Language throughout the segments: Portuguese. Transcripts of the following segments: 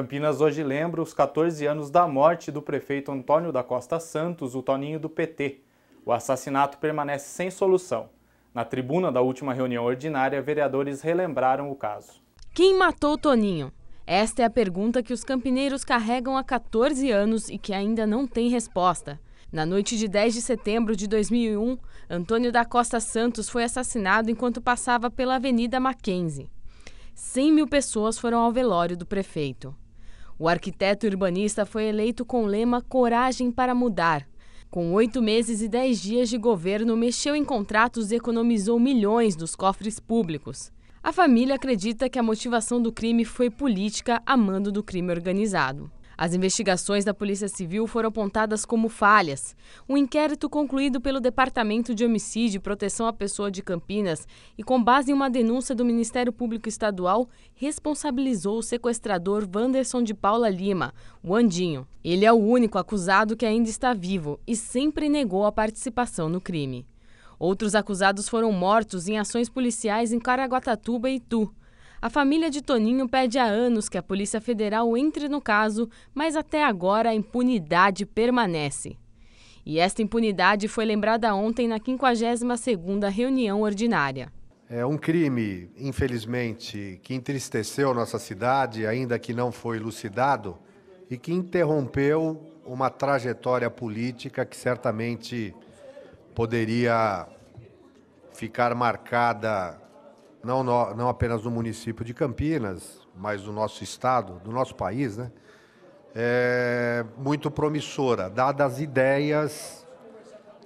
Campinas hoje lembra os 14 anos da morte do prefeito Antônio da Costa Santos, o Toninho do PT. O assassinato permanece sem solução. Na tribuna da última reunião ordinária, vereadores relembraram o caso. Quem matou Toninho? Esta é a pergunta que os campineiros carregam há 14 anos e que ainda não tem resposta. Na noite de 10 de setembro de 2001, Antônio da Costa Santos foi assassinado enquanto passava pela Avenida Mackenzie. 100 mil pessoas foram ao velório do prefeito. O arquiteto urbanista foi eleito com o lema Coragem para Mudar. Com oito meses e dez dias de governo, mexeu em contratos e economizou milhões dos cofres públicos. A família acredita que a motivação do crime foi política a mando do crime organizado. As investigações da Polícia Civil foram apontadas como falhas. Um inquérito concluído pelo Departamento de Homicídio e Proteção à Pessoa de Campinas e com base em uma denúncia do Ministério Público Estadual responsabilizou o sequestrador Wanderson de Paula Lima, o Andinho. Ele é o único acusado que ainda está vivo e sempre negou a participação no crime. Outros acusados foram mortos em ações policiais em Caraguatatuba e Itu. A família de Toninho pede há anos que a Polícia Federal entre no caso, mas até agora a impunidade permanece. E esta impunidade foi lembrada ontem na 52ª reunião ordinária. É um crime, infelizmente, que entristeceu nossa cidade, ainda que não foi elucidado, e que interrompeu uma trajetória política que certamente poderia ficar marcada não, no, não apenas no município de Campinas, mas do nosso estado, do nosso país, né? É muito promissora, dadas as ideias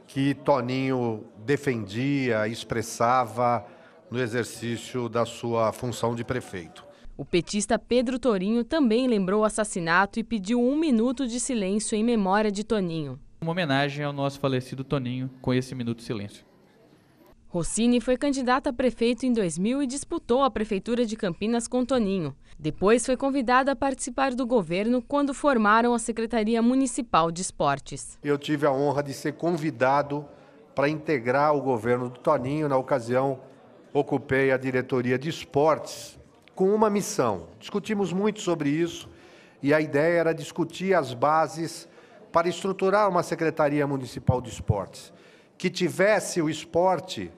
que Toninho defendia, expressava no exercício da sua função de prefeito. O petista Pedro Torinho também lembrou o assassinato e pediu um minuto de silêncio em memória de Toninho. Uma homenagem ao nosso falecido Toninho com esse minuto de silêncio. Rossini foi candidata a prefeito em 2000 e disputou a prefeitura de Campinas com Toninho. Depois foi convidada a participar do governo quando formaram a Secretaria Municipal de Esportes. Eu tive a honra de ser convidado para integrar o governo do Toninho. Na ocasião, ocupei a diretoria de esportes com uma missão. Discutimos muito sobre isso e a ideia era discutir as bases para estruturar uma Secretaria Municipal de Esportes que tivesse o esporte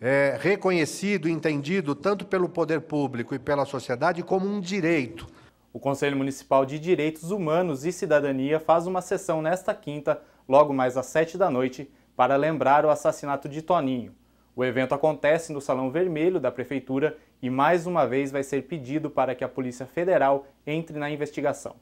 é, reconhecido entendido tanto pelo poder público e pela sociedade como um direito. O Conselho Municipal de Direitos Humanos e Cidadania faz uma sessão nesta quinta, logo mais às sete da noite, para lembrar o assassinato de Toninho. O evento acontece no Salão Vermelho da Prefeitura e mais uma vez vai ser pedido para que a Polícia Federal entre na investigação.